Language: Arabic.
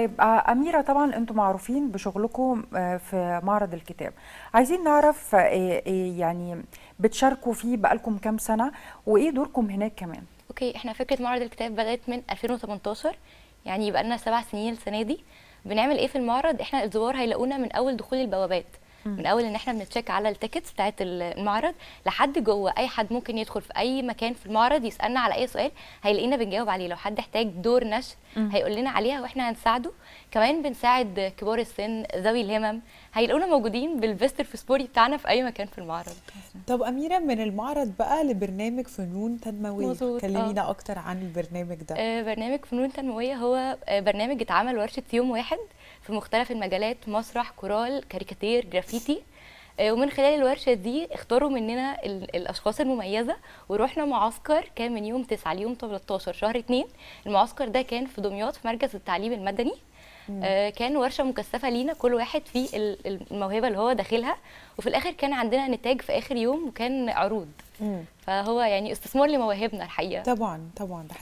طيب آه، أميرة طبعا أنتم معروفين بشغلكم آه، في معرض الكتاب عايزين نعرف آه، إيه، إيه يعني بتشاركوا فيه بقالكم كام سنة وإيه دوركم هناك كمان أوكي إحنا فكرة معرض الكتاب بدأت من 2018 يعني بقالنا سبع سنين السنة دي بنعمل إيه في المعرض إحنا الزوار هيلاقونا من أول دخول البوابات من اول ان احنا بنتشيك على التيكتس بتاعت المعرض لحد جوه اي حد ممكن يدخل في اي مكان في المعرض يسالنا على اي سؤال هيلاقينا بنجاوب عليه لو حد احتاج دور نشر هيقول لنا عليها واحنا هنساعده كمان بنساعد كبار السن ذوي الهمم هيلاقونا موجودين في سبوري بتاعنا في اي مكان في المعرض طب اميره من المعرض بقى لبرنامج فنون تنمويه كلمينا آه. اكتر عن البرنامج ده آه برنامج فنون تنمويه هو آه، برنامج اتعمل ورشه يوم واحد في مختلف المجالات مسرح كورال كاريكاتير جرافيك تيتي آه، ومن خلال الورشه دي اختاروا مننا الاشخاص المميزه ورحنا معسكر كان من يوم 9 ليوم 13 شهر 2 المعسكر ده كان في دمياط في مركز التعليم المدني مم. آه، كان ورشه مكثفه لينا كل واحد في الموهبه اللي هو داخلها وفي الاخر كان عندنا نتاج في اخر يوم وكان عروض مم. فهو يعني استثمار لمواهبنا الحقيقه طبعا طبعا ده حقيقي